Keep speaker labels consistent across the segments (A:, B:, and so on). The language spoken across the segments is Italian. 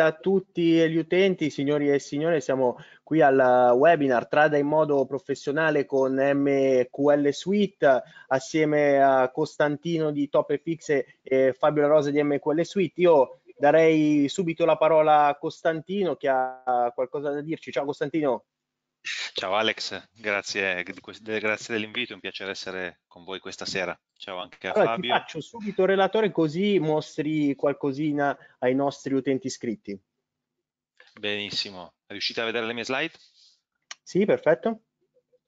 A: a tutti gli utenti, signori e signore, siamo qui al webinar Trada in modo professionale con MQL Suite assieme a Costantino di Top e Fix e Fabio La Rosa di MQL Suite. Io darei subito la parola a Costantino che ha qualcosa da dirci. Ciao Costantino.
B: Ciao Alex, grazie, grazie dell'invito, è un piacere essere con voi questa sera. Ciao anche a allora, Fabio. Ti
A: faccio subito relatore così mostri qualcosina ai nostri utenti iscritti.
B: Benissimo, riuscite a vedere le mie slide?
A: Sì, perfetto.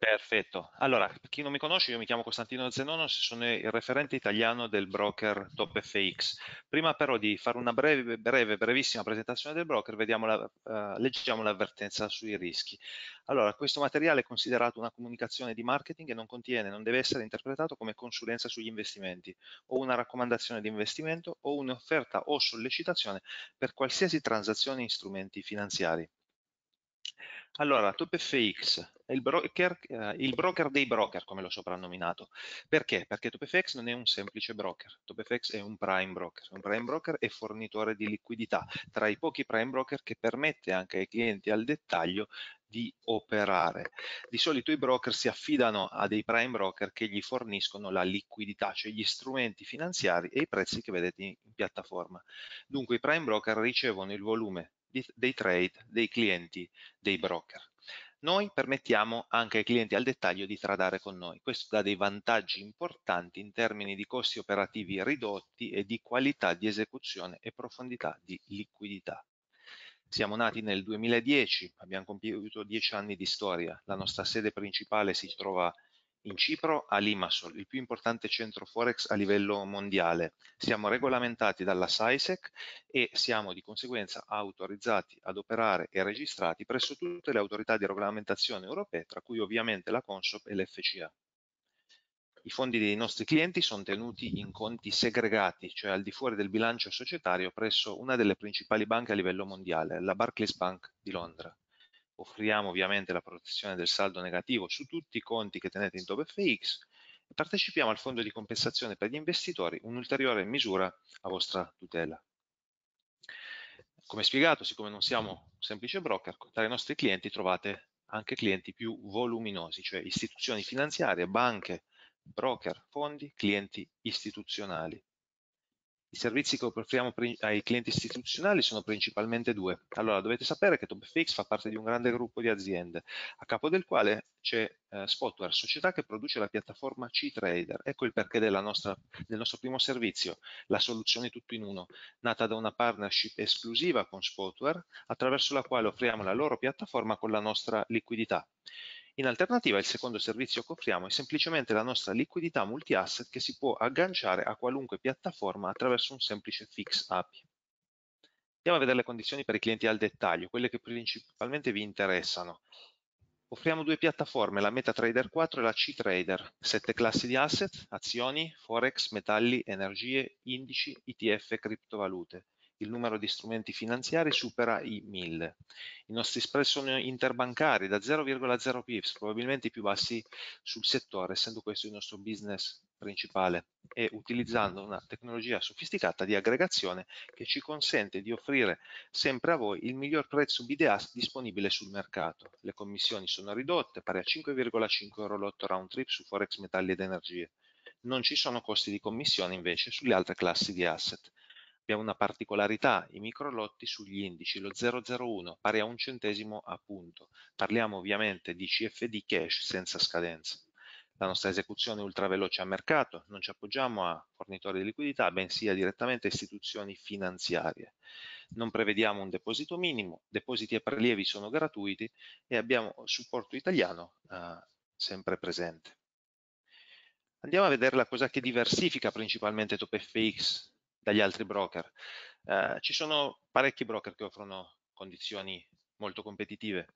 B: Perfetto. Allora, per chi non mi conosce, io mi chiamo Costantino Zenono, sono il referente italiano del broker TopFX. Prima però di fare una breve, breve brevissima presentazione del broker, la, uh, leggiamo l'avvertenza sui rischi. Allora, questo materiale è considerato una comunicazione di marketing e non contiene, non deve essere interpretato come consulenza sugli investimenti o una raccomandazione di investimento o un'offerta o sollecitazione per qualsiasi transazione in strumenti finanziari. Allora, TopFX è il broker, eh, il broker, dei broker, come l'ho soprannominato. Perché? Perché TopFX non è un semplice broker. TopFX è un prime broker. Un prime broker è fornitore di liquidità, tra i pochi prime broker che permette anche ai clienti al dettaglio di operare. Di solito i broker si affidano a dei prime broker che gli forniscono la liquidità, cioè gli strumenti finanziari e i prezzi che vedete in piattaforma. Dunque i prime broker ricevono il volume di, dei trade, dei clienti, dei broker. Noi permettiamo anche ai clienti al dettaglio di tradare con noi. Questo dà dei vantaggi importanti in termini di costi operativi ridotti e di qualità di esecuzione e profondità di liquidità. Siamo nati nel 2010, abbiamo compiuto dieci anni di storia. La nostra sede principale si trova a in Cipro a Limassol, il più importante centro forex a livello mondiale. Siamo regolamentati dalla SISEC e siamo di conseguenza autorizzati ad operare e registrati presso tutte le autorità di regolamentazione europee, tra cui ovviamente la Consop e l'FCA. I fondi dei nostri clienti sono tenuti in conti segregati, cioè al di fuori del bilancio societario presso una delle principali banche a livello mondiale, la Barclays Bank di Londra offriamo ovviamente la protezione del saldo negativo su tutti i conti che tenete in Top FX e partecipiamo al fondo di compensazione per gli investitori, un'ulteriore misura a vostra tutela. Come spiegato, siccome non siamo un semplice broker, tra i nostri clienti trovate anche clienti più voluminosi, cioè istituzioni finanziarie, banche, broker, fondi, clienti istituzionali. I servizi che offriamo ai clienti istituzionali sono principalmente due. Allora, dovete sapere che TopFX fa parte di un grande gruppo di aziende, a capo del quale c'è eh, Spotware, società che produce la piattaforma C-Trader. Ecco il perché nostra, del nostro primo servizio, la soluzione tutto in uno, nata da una partnership esclusiva con Spotware, attraverso la quale offriamo la loro piattaforma con la nostra liquidità. In alternativa il secondo servizio che offriamo è semplicemente la nostra liquidità multi-asset che si può agganciare a qualunque piattaforma attraverso un semplice fix API. Andiamo a vedere le condizioni per i clienti al dettaglio, quelle che principalmente vi interessano. Offriamo due piattaforme, la MetaTrader 4 e la CTrader, sette classi di asset, azioni, forex, metalli, energie, indici, ETF e criptovalute il numero di strumenti finanziari supera i 1000. I nostri spread sono interbancari da 0,0 pips, probabilmente i più bassi sul settore, essendo questo il nostro business principale e utilizzando una tecnologia sofisticata di aggregazione che ci consente di offrire sempre a voi il miglior prezzo BDAS disponibile sul mercato. Le commissioni sono ridotte, pari a 5,5 euro lotto round trip su Forex Metalli ed Energie. Non ci sono costi di commissione invece sulle altre classi di asset. Abbiamo una particolarità, i microlotti sugli indici, lo 001 pari a un centesimo a punto. Parliamo ovviamente di CFD cash senza scadenza. La nostra esecuzione è ultraveloce a mercato, non ci appoggiamo a fornitori di liquidità, bensì a direttamente istituzioni finanziarie. Non prevediamo un deposito minimo, depositi e prelievi sono gratuiti e abbiamo supporto italiano eh, sempre presente. Andiamo a vedere la cosa che diversifica principalmente TopFX dagli altri broker. Eh, ci sono parecchi broker che offrono condizioni molto competitive.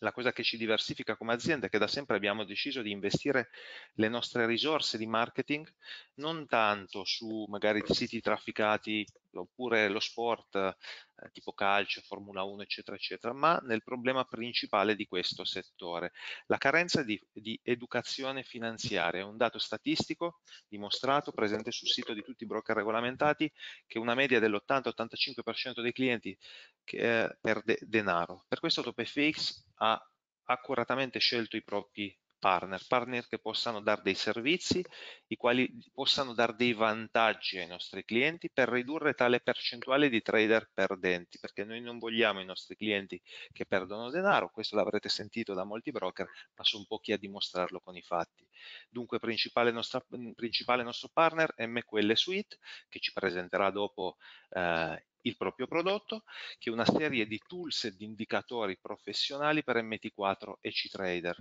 B: La cosa che ci diversifica come azienda è che da sempre abbiamo deciso di investire le nostre risorse di marketing non tanto su magari siti trafficati oppure lo sport eh, tipo calcio, Formula 1, eccetera, eccetera, ma nel problema principale di questo settore. La carenza di, di educazione finanziaria è un dato statistico dimostrato, presente sul sito di tutti i broker regolamentati, che una media dell'80-85% dei clienti che, eh, perde denaro. Per questo TopFX ha accuratamente scelto i propri partner, partner che possano dare dei servizi, i quali possano dare dei vantaggi ai nostri clienti per ridurre tale percentuale di trader perdenti, perché noi non vogliamo i nostri clienti che perdono denaro, questo l'avrete sentito da molti broker, ma sono pochi a dimostrarlo con i fatti. Dunque principale, nostra, principale nostro partner MQL Suite, che ci presenterà dopo eh, il proprio prodotto, che è una serie di tools e di indicatori professionali per MT4 e Ctrader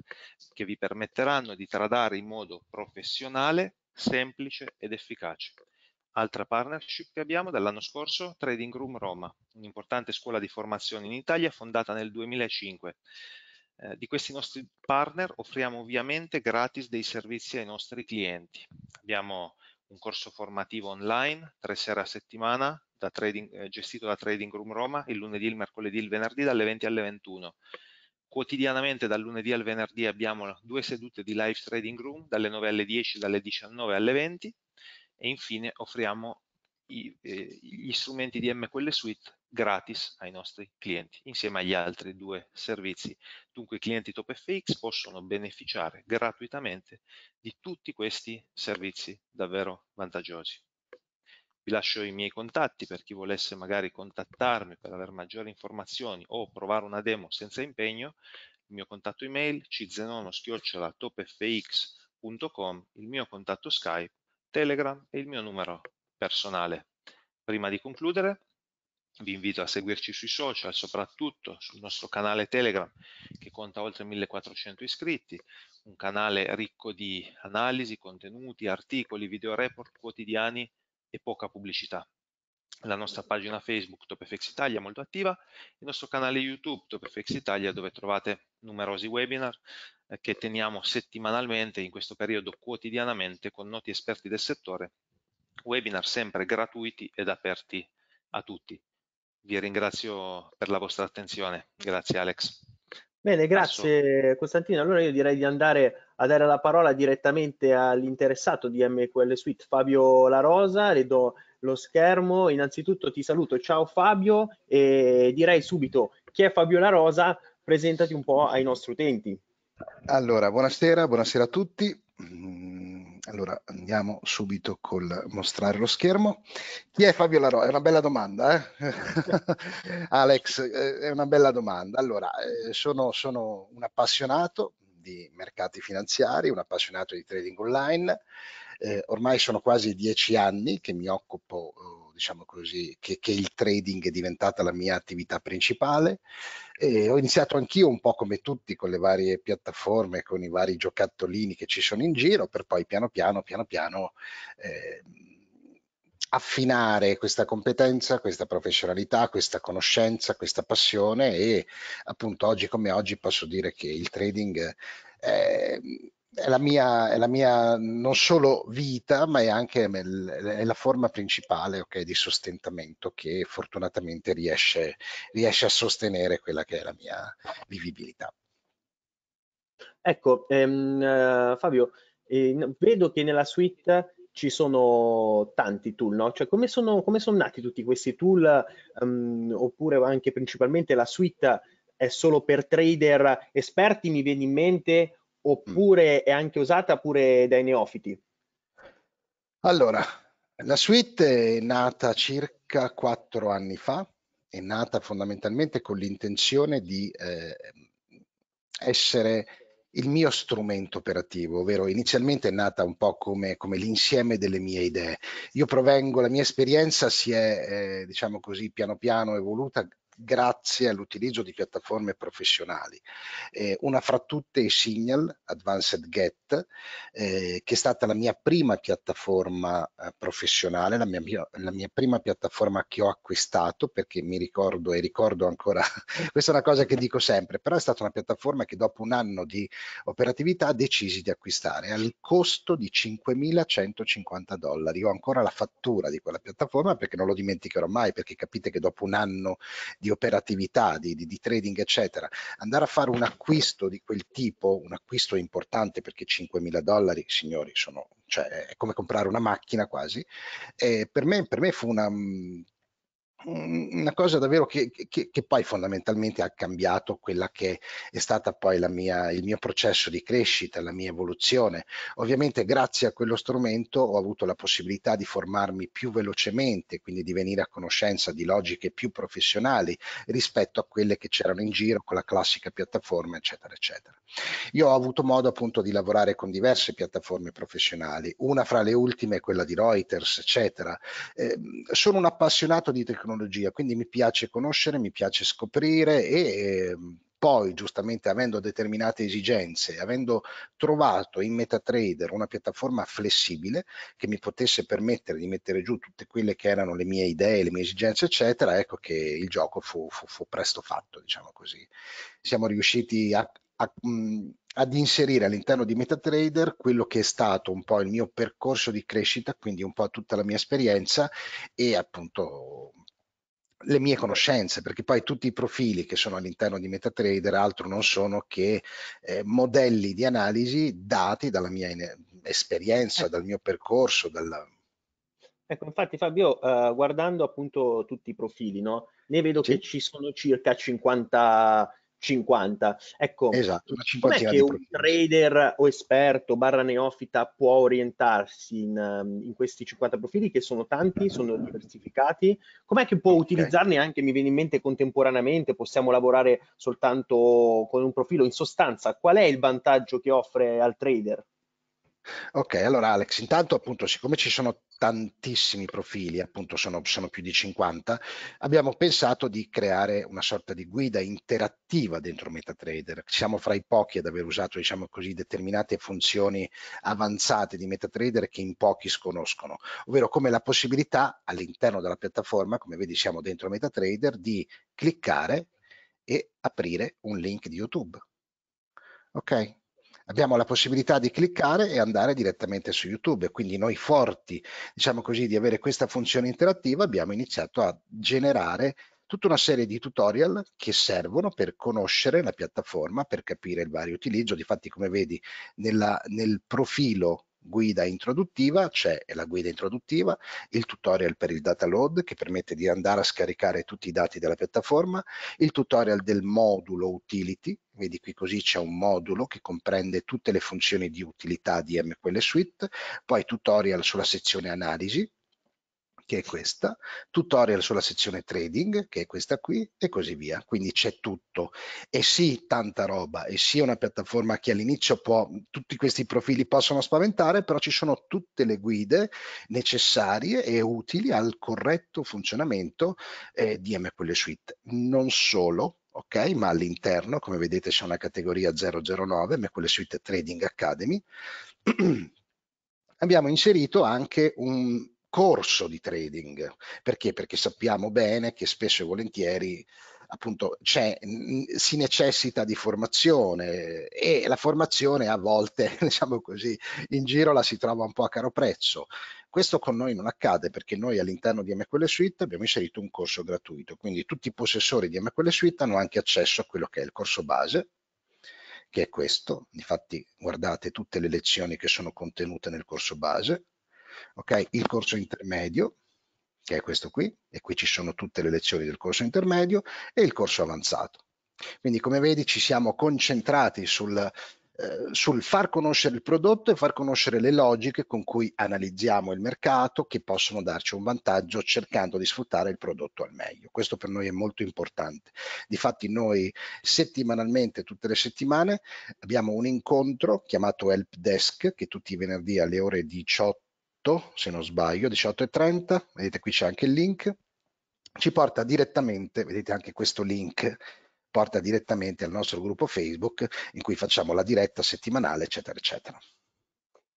B: che vi permetteranno di tradare in modo professionale, semplice ed efficace. Altra partnership che abbiamo dall'anno scorso, Trading Room Roma, un'importante scuola di formazione in Italia fondata nel 2005. Eh, di questi nostri partner offriamo ovviamente gratis dei servizi ai nostri clienti. Abbiamo un corso formativo online, tre sere a settimana, da trading, eh, gestito da Trading Room Roma il lunedì, il mercoledì, il venerdì dalle 20 alle 21. Quotidianamente dal lunedì al venerdì abbiamo due sedute di live trading room dalle 9 alle 10, dalle 19 alle 20 e infine offriamo i, eh, gli strumenti di MQL Suite gratis ai nostri clienti insieme agli altri due servizi. Dunque i clienti TopFX possono beneficiare gratuitamente di tutti questi servizi davvero vantaggiosi vi lascio i miei contatti per chi volesse magari contattarmi per avere maggiori informazioni o provare una demo senza impegno, il mio contatto email cizenono-topfx.com, il mio contatto Skype, Telegram e il mio numero personale. Prima di concludere, vi invito a seguirci sui social, soprattutto sul nostro canale Telegram che conta oltre 1400 iscritti, un canale ricco di analisi, contenuti, articoli, video report quotidiani e poca pubblicità. La nostra pagina Facebook TopFX Italia è molto attiva, il nostro canale YouTube TopFX Italia dove trovate numerosi webinar eh, che teniamo settimanalmente, in questo periodo quotidianamente, con noti esperti del settore, webinar sempre gratuiti ed aperti a tutti. Vi ringrazio per la vostra attenzione. Grazie Alex.
A: Bene, grazie Costantino. Allora io direi di andare a dare la parola direttamente all'interessato di MQL Suite, Fabio Larosa, le do lo schermo. Innanzitutto ti saluto, ciao Fabio e direi subito chi è Fabio Larosa, presentati un po' ai nostri utenti.
C: Allora, buonasera, buonasera a tutti. Allora andiamo subito col mostrare lo schermo. Chi è Fabio Larò? È una bella domanda, eh? Alex, eh, è una bella domanda. Allora, eh, sono, sono un appassionato di mercati finanziari, un appassionato di trading online. Eh, ormai sono quasi dieci anni che mi occupo eh, diciamo così, che, che, il trading è diventata la mia attività principale. E ho iniziato anch'io un po' come tutti con le varie piattaforme, con i vari giocattolini che ci sono in giro, per poi piano piano, piano piano eh, affinare questa competenza, questa professionalità, questa conoscenza, questa passione e appunto oggi come oggi posso dire che il trading... Eh, è la, mia, è la mia, non solo vita, ma è anche è la forma principale okay, di sostentamento che fortunatamente riesce, riesce, a sostenere quella che è la mia vivibilità.
A: Ecco, ehm, eh, Fabio, eh, vedo che nella suite ci sono tanti tool, no? Cioè, come sono, come sono nati tutti questi tool, um, oppure anche principalmente la suite è solo per trader esperti, mi viene in mente, Mm. oppure è anche usata pure dai neofiti?
C: Allora, la suite è nata circa quattro anni fa, è nata fondamentalmente con l'intenzione di eh, essere il mio strumento operativo, ovvero inizialmente è nata un po' come, come l'insieme delle mie idee. Io provengo, la mia esperienza si è, eh, diciamo così, piano piano evoluta grazie all'utilizzo di piattaforme professionali. Eh, una fra tutte è Signal Advanced Get, eh, che è stata la mia prima piattaforma eh, professionale, la mia, la mia, prima piattaforma che ho acquistato, perché mi ricordo e ricordo ancora, questa è una cosa che dico sempre, però è stata una piattaforma che dopo un anno di operatività decisi di acquistare al costo di 5.150 dollari. Ho ancora la fattura di quella piattaforma perché non lo dimenticherò mai, perché capite che dopo un anno di operatività, di, di, di trading, eccetera, andare a fare un acquisto di quel tipo, un acquisto importante perché 5.000 dollari, signori, sono cioè è come comprare una macchina quasi. Eh, per, me, per, me, fu una, mm, una cosa davvero che, che, che, poi fondamentalmente ha cambiato quella che è stata poi mia, il mio processo di crescita, la mia evoluzione. Ovviamente grazie a quello strumento ho avuto la possibilità di formarmi più velocemente, quindi di venire a conoscenza di logiche più professionali rispetto a quelle che c'erano in giro con la classica piattaforma, eccetera, eccetera. Io ho avuto modo appunto di lavorare con diverse piattaforme professionali, una fra le ultime è quella di Reuters, eccetera. Eh, sono un appassionato di tecnologia tecnologia, quindi mi piace conoscere, mi piace scoprire e ehm, poi giustamente avendo determinate esigenze, avendo trovato in MetaTrader una piattaforma flessibile che mi potesse permettere di mettere giù tutte quelle che erano le mie idee, le mie esigenze, eccetera, ecco che il gioco fu, fu, fu presto fatto, diciamo così. Siamo riusciti a, a, ad inserire all'interno di MetaTrader quello che è stato un po' il mio percorso di crescita, quindi un po' tutta la mia esperienza e appunto le mie conoscenze, perché poi tutti i profili che sono all'interno di MetaTrader altro non sono che eh, modelli di analisi dati dalla mia esperienza, ecco. dal mio percorso. Dalla...
A: Ecco, infatti Fabio, eh, guardando appunto tutti i profili, no? ne vedo sì. che ci sono circa 50 50. Ecco, esatto, com'è che un trader o esperto barra neofita può orientarsi in, um, in, questi 50 profili che sono tanti, sono diversificati? Com'è che può okay. utilizzarli anche, mi viene in mente, contemporaneamente? Possiamo lavorare soltanto con un profilo? In sostanza, qual è il vantaggio che offre al trader?
C: Ok, allora Alex, intanto appunto siccome ci sono tantissimi profili, appunto sono, sono, più di 50, abbiamo pensato di creare una sorta di guida interattiva dentro MetaTrader. Siamo fra i pochi ad aver usato, diciamo così, determinate funzioni avanzate di MetaTrader che in pochi sconoscono, ovvero come la possibilità all'interno della piattaforma, come vedi siamo dentro MetaTrader, di cliccare e aprire un link di YouTube. Ok? abbiamo la possibilità di cliccare e andare direttamente su YouTube. Quindi noi forti, diciamo così, di avere questa funzione interattiva, abbiamo iniziato a generare tutta una serie di tutorial che servono per conoscere la piattaforma, per capire il vario utilizzo. Difatti, come vedi, nella, nel profilo guida introduttiva c'è la guida introduttiva, il tutorial per il data load che permette di andare a scaricare tutti i dati della piattaforma, il tutorial del modulo utility, vedi qui così c'è un modulo che comprende tutte le funzioni di utilità di MQL Suite, poi tutorial sulla sezione analisi, che è questa, tutorial sulla sezione trading, che è questa qui, e così via. Quindi c'è tutto. E sì, tanta roba, e sì, è una piattaforma che all'inizio può, tutti questi profili possono spaventare, però ci sono tutte le guide necessarie e utili al corretto funzionamento eh, di MQL Suite. Non solo, ok? Ma all'interno, come vedete, c'è una categoria 009, MQL Suite Trading Academy. Abbiamo inserito anche un corso di trading. Perché? Perché sappiamo bene che spesso e volentieri appunto c'è, si necessita di formazione e la formazione a volte, diciamo così, in giro la si trova un po' a caro prezzo. Questo con noi non accade perché noi all'interno di MQL Suite abbiamo inserito un corso gratuito, quindi tutti i possessori di MQL Suite hanno anche accesso a quello che è il corso base, che è questo, infatti guardate tutte le lezioni che sono contenute nel corso base, okay? il corso intermedio, che è questo qui, e qui ci sono tutte le lezioni del corso intermedio, e il corso avanzato. Quindi come vedi ci siamo concentrati sul, eh, sul far conoscere il prodotto e far conoscere le logiche con cui analizziamo il mercato che possono darci un vantaggio cercando di sfruttare il prodotto al meglio. Questo per noi è molto importante. Difatti noi settimanalmente, tutte le settimane, abbiamo un incontro chiamato Help Desk che tutti i venerdì alle ore 18 18, se non sbaglio, 18 e 30, vedete qui c'è anche il link, ci porta direttamente, vedete anche questo link, porta direttamente al nostro gruppo Facebook in cui facciamo la diretta settimanale, eccetera, eccetera.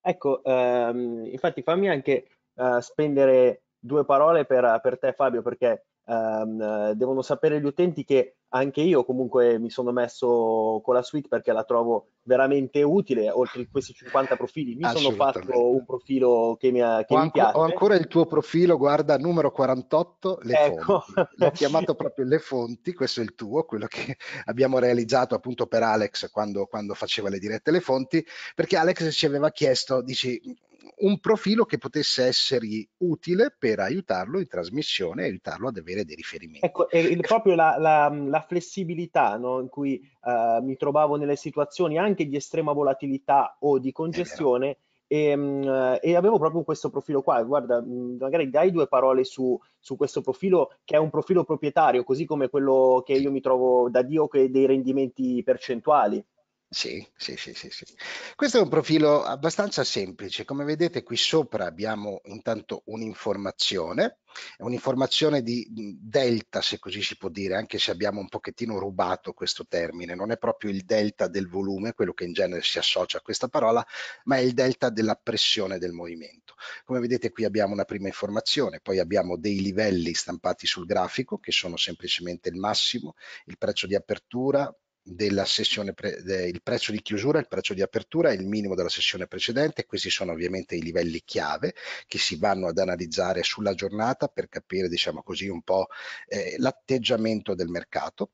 A: Ecco, ehm, infatti fammi anche eh, spendere due parole per, per te Fabio, perché ehm, eh, devono sapere gli utenti che anche io comunque mi sono messo con la suite perché la trovo veramente utile, oltre a questi 50 profili mi sono fatto un profilo che mi, ha, che mi anco, ho ancora il
C: tuo profilo, guarda, numero 48, le
A: ecco. fonti. L'ho chiamato proprio
C: le fonti, questo è il tuo, quello che abbiamo realizzato appunto per Alex quando, quando faceva le dirette le fonti, perché Alex ci aveva chiesto, dici, un profilo che potesse essergli utile per aiutarlo in trasmissione e aiutarlo ad avere dei riferimenti.
A: Ecco, è ecco. proprio la, la, la flessibilità no? in cui uh, mi trovavo nelle situazioni anche di estrema volatilità o di congestione. E, ehm, mh, e, avevo proprio questo profilo qua. Guarda, mh, magari dai due parole su, su, questo profilo, che è un profilo proprietario, così come quello che io mi trovo da Dio, che dei rendimenti percentuali. Sì,
C: sì, sì, sì, sì. Questo è un profilo abbastanza semplice. Come vedete qui sopra abbiamo intanto un'informazione, è un'informazione di delta, se così si può dire, anche se abbiamo un pochettino rubato questo termine. Non è proprio il delta del volume, quello che in genere si associa a questa parola, ma è il delta della pressione del movimento. Come vedete qui abbiamo una prima informazione, poi abbiamo dei livelli stampati sul grafico, che sono semplicemente il massimo, il prezzo di apertura, della sessione pre, de, il prezzo di chiusura, il prezzo di apertura, e il minimo della sessione precedente, questi sono ovviamente i livelli chiave che si vanno ad analizzare sulla giornata per capire, diciamo così, un po' eh, l'atteggiamento del mercato.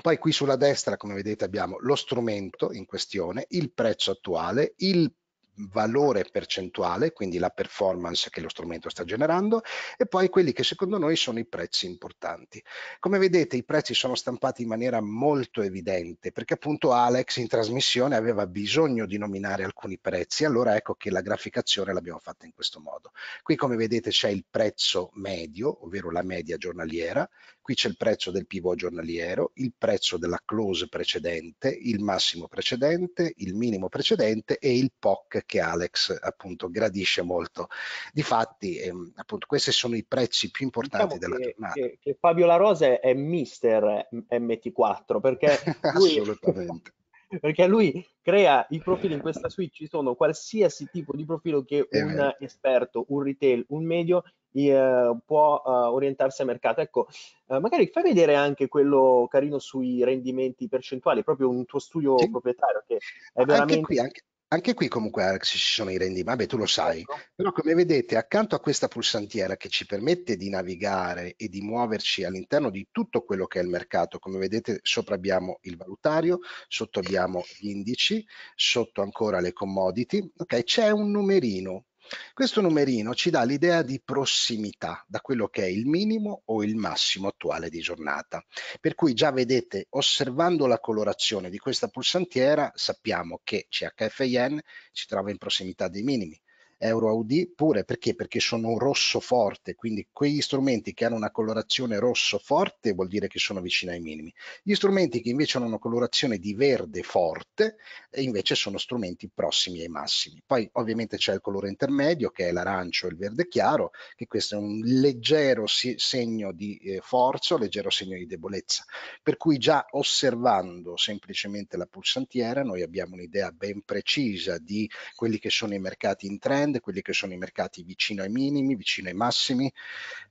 C: Poi qui sulla destra, come vedete, abbiamo lo strumento in questione, il prezzo attuale, il valore percentuale, quindi la performance che lo strumento sta generando, e poi quelli che secondo noi sono i prezzi importanti. Come vedete i prezzi sono stampati in maniera molto evidente, perché appunto Alex in trasmissione aveva bisogno di nominare alcuni prezzi, allora ecco che la graficazione l'abbiamo fatta in questo modo. Qui come vedete c'è il prezzo medio, ovvero la media giornaliera, Qui c'è il prezzo del pivot giornaliero, il prezzo della close precedente, il massimo precedente, il minimo precedente e il POC che Alex appunto gradisce molto. Difatti, ehm, appunto, questi sono i prezzi più importanti diciamo della che, giornata.
A: Che, che Fabio La Rosa è mister MT4 perché lui... assolutamente perché lui crea i profili in questa suite ci sono qualsiasi tipo di profilo che un esperto, un retail, un medio eh, può eh, orientarsi al mercato. Ecco, eh, magari fai vedere anche quello carino sui rendimenti percentuali, proprio un tuo studio sì. proprietario che è veramente... Anche qui, anche...
C: Anche qui comunque Alex eh, ci sono i rendimenti, vabbè tu lo sai, certo. però come vedete accanto a questa pulsantiera che ci permette di navigare e di muoverci all'interno di tutto quello che è il mercato, come vedete sopra abbiamo il valutario, sotto abbiamo gli indici, sotto ancora le commodity, ok? C'è un numerino questo numerino ci dà l'idea di prossimità da quello che è il minimo o il massimo attuale di giornata. Per cui già vedete, osservando la colorazione di questa pulsantiera, sappiamo che CHFIN si trova in prossimità dei minimi, euro AUD pure perché? Perché sono rosso forte, quindi quegli strumenti che hanno una colorazione rosso forte vuol dire che sono vicini ai minimi. Gli strumenti che invece hanno una colorazione di verde forte eh, invece sono strumenti prossimi ai massimi. Poi ovviamente c'è il colore intermedio che è l'arancio e il verde chiaro, che questo è un leggero segno di eh, forza, un leggero segno di debolezza. Per cui già osservando semplicemente la pulsantiera noi abbiamo un'idea ben precisa di quelli che sono i mercati in trend, aziende, quelli che sono i mercati vicino ai minimi, vicino ai massimi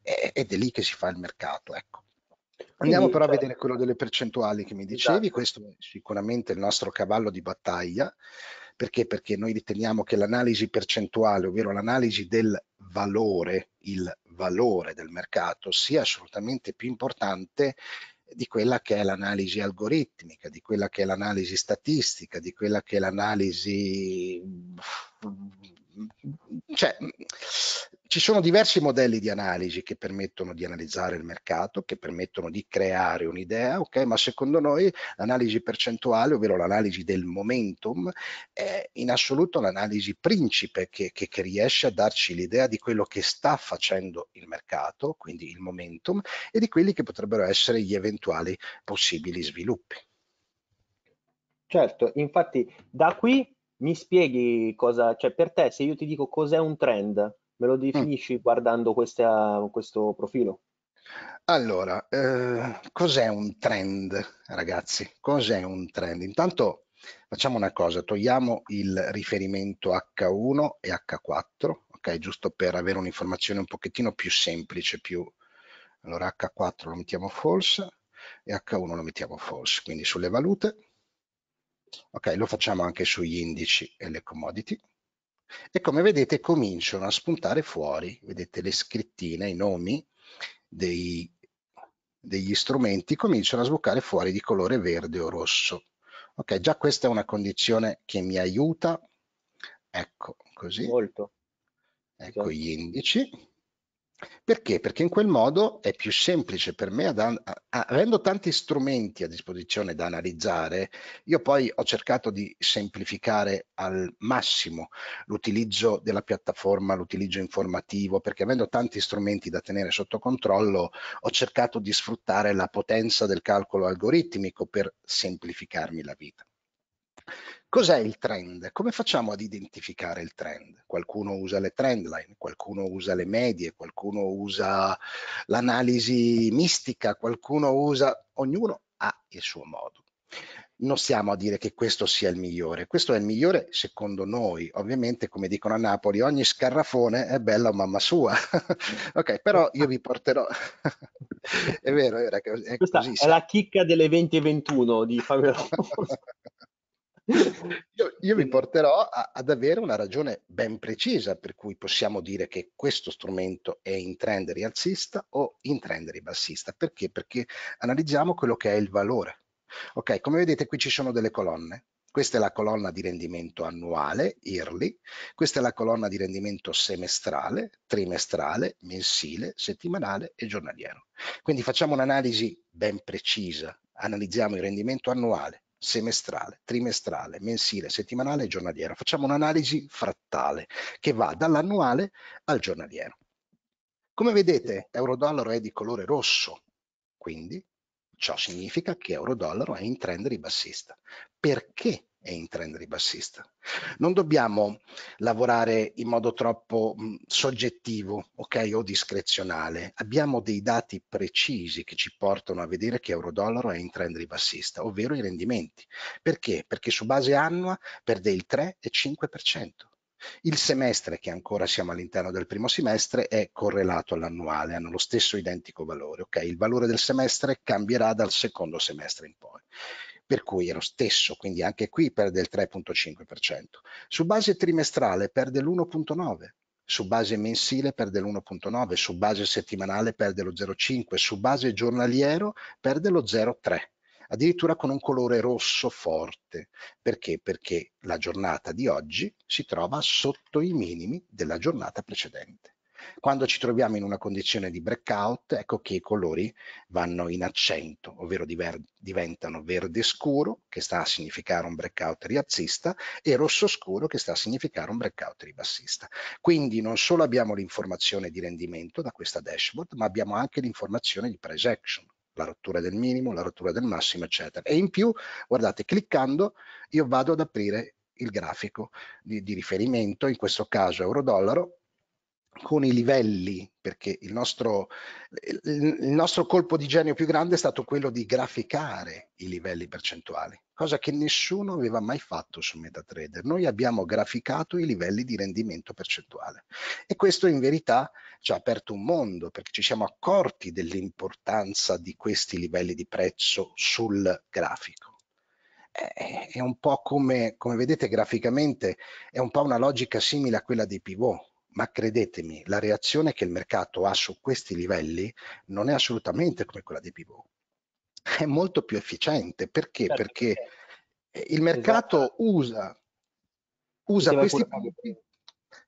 C: ed è lì che si fa il mercato. Ecco.
A: Andiamo però a cioè vedere
C: quello delle percentuali che mi dicevi, esatto. questo è sicuramente il nostro cavallo di battaglia, perché? Perché noi riteniamo che l'analisi percentuale, ovvero l'analisi del valore, il valore del mercato, sia assolutamente più importante di quella che è l'analisi algoritmica, di quella che è l'analisi statistica, di quella che è l'analisi cioè, ci sono diversi modelli di analisi che permettono di analizzare il mercato, che permettono di creare un'idea, ok? ma secondo noi l'analisi percentuale, ovvero l'analisi del momentum, è in assoluto l'analisi principe che, che, che riesce a darci l'idea di quello che sta facendo il mercato, quindi il momentum, e di quelli che potrebbero essere gli eventuali possibili sviluppi.
A: Certo, infatti da qui mi spieghi cosa, cioè per te se io ti dico cos'è un trend, me lo mm. definisci mm. guardando questa, questo profilo? Allora, eh,
C: cos'è un trend, ragazzi? Cos'è un trend? Intanto facciamo una cosa, togliamo il riferimento H1 e H4, ok? Giusto per avere un'informazione un pochettino più semplice, più... Allora H4 lo mettiamo false e H1 lo mettiamo false, quindi sulle valute Ok, lo facciamo anche sugli indici e le commodity. E come vedete cominciano a spuntare fuori, vedete le scrittine, i nomi dei, degli strumenti cominciano a sboccare fuori di colore verde o rosso. Ok, già questa è una condizione che mi aiuta. Ecco, così. Molto. Ecco gli indici perché? Perché in quel modo è più semplice per me, ad, a, avendo tanti strumenti a disposizione da analizzare, io poi ho cercato di semplificare al massimo l'utilizzo della piattaforma, l'utilizzo informativo, perché avendo tanti strumenti da tenere sotto controllo, ho cercato di sfruttare la potenza del calcolo algoritmico per semplificarmi la vita. Cos'è il trend? Come facciamo ad identificare il trend? Qualcuno usa le trendline, qualcuno usa le medie, qualcuno usa l'analisi mistica, qualcuno usa... Ognuno ha il suo modo. Non stiamo a dire che questo sia il migliore, questo è il migliore secondo noi. Ovviamente, come dicono a Napoli, ogni scarrafone è bella o mamma sua. ok, però io vi porterò... è vero, è, vero, è così. è la chicca delle 20 e 21 di Fabio Io, io vi porterò a, ad avere una ragione ben precisa per cui possiamo dire che questo strumento è in trend rialzista o in trend ribassista. Perché? Perché analizziamo quello che è il valore. Ok, come vedete qui ci sono delle colonne. Questa è la colonna di rendimento annuale, yearly, questa è la colonna di rendimento semestrale, trimestrale, mensile, settimanale e giornaliero. Quindi facciamo un'analisi ben precisa, analizziamo il rendimento annuale, semestrale, trimestrale, mensile, settimanale e giornaliero. Facciamo un'analisi frattale che va dall'annuale al giornaliero. Come vedete, euro-dollaro è di colore rosso, quindi ciò significa che euro-dollaro è in trend ribassista. Perché è in trend ribassista. Non dobbiamo lavorare in modo troppo mh, soggettivo okay, o discrezionale. Abbiamo dei dati precisi che ci portano a vedere che euro-dollaro è in trend ribassista, ovvero i rendimenti. Perché? Perché su base annua perde il 3 e 5%. Il semestre, che ancora siamo all'interno del primo semestre, è correlato all'annuale, hanno lo stesso identico valore. Okay? Il valore del semestre cambierà dal secondo semestre in poi per cui è lo stesso, quindi anche qui perde il 3.5%. Su base trimestrale perde l'1.9%, su base mensile perde l'1.9%, su base settimanale perde lo 0.5%, su base giornaliero perde lo 0.3% addirittura con un colore rosso forte. Perché? Perché la giornata di oggi si trova sotto i minimi della giornata precedente. Quando ci troviamo in una condizione di breakout, ecco che i colori vanno in accento, ovvero diventano verde scuro, che sta a significare un breakout rialzista, e rosso scuro, che sta a significare un breakout ribassista. Quindi non solo abbiamo l'informazione di rendimento da questa dashboard, ma abbiamo anche l'informazione di price action la rottura del minimo, la rottura del massimo, eccetera. E in più, guardate, cliccando io vado ad aprire il grafico di, di riferimento, in questo caso euro-dollaro, con i livelli, perché il nostro, il nostro, colpo di genio più grande è stato quello di graficare i livelli percentuali, cosa che nessuno aveva mai fatto su MetaTrader. Noi abbiamo graficato i livelli di rendimento percentuale e questo in verità ci ha aperto un mondo perché ci siamo accorti dell'importanza di questi livelli di prezzo sul grafico è un po' come, come vedete graficamente, è un po' una logica simile a quella dei pivot ma credetemi, la reazione che il mercato ha su questi livelli non è assolutamente come quella di Pivot. È molto più efficiente. Perché? Certo, perché, perché il mercato esatto. usa, usa questi punti,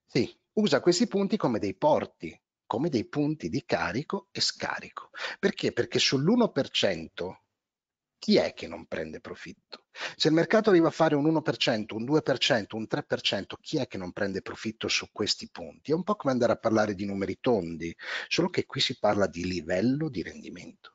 C: sì, usa questi punti come dei porti, come dei punti di carico e scarico. Perché? Perché sull'1% chi è che non prende profitto? Se il mercato arriva a fare un 1%, un 2%, un 3%, chi è che non prende profitto su questi punti? È un po' come andare a parlare di numeri tondi, solo che qui si parla di livello di rendimento,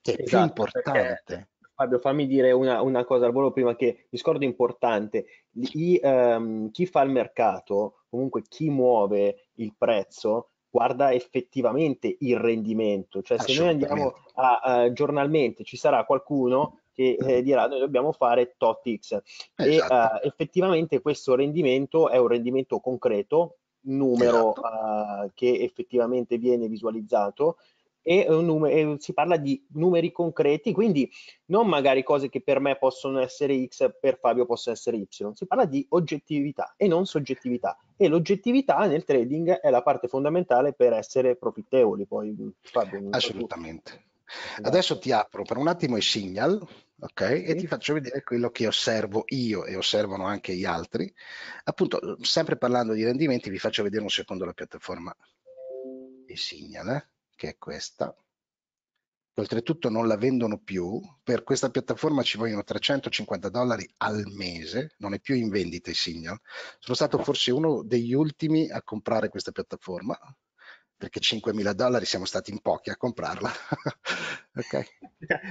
A: che è esatto, più importante. Perché, Fabio, fammi dire una, una, cosa al volo prima che mi scordo importante. Chi, ehm, chi fa il mercato, comunque chi muove il prezzo, guarda effettivamente il rendimento. Cioè se noi andiamo a, a, giornalmente ci sarà qualcuno che eh, mm. dirà noi dobbiamo fare tot X esatto. e uh, effettivamente questo rendimento è un rendimento concreto, numero esatto. uh, che effettivamente viene visualizzato e, e, si parla di numeri concreti, quindi non magari cose che per me possono essere X, per Fabio possono essere Y, si parla di oggettività e non soggettività e l'oggettività nel trading è la parte fondamentale per essere profittevoli. Poi, mm, Fabio, Assolutamente.
C: Adesso ti apro per un attimo i signal, ok? E ti faccio vedere quello che osservo io e osservano anche gli altri. Appunto, sempre parlando di rendimenti, vi faccio vedere un secondo la piattaforma e signal. Eh? che è questa, che oltretutto non la vendono più, per questa piattaforma ci vogliono 350 dollari al mese, non è più in vendita i signal, sono stato forse uno degli ultimi a comprare questa piattaforma, perché 5.000 dollari siamo stati in pochi a comprarla. okay.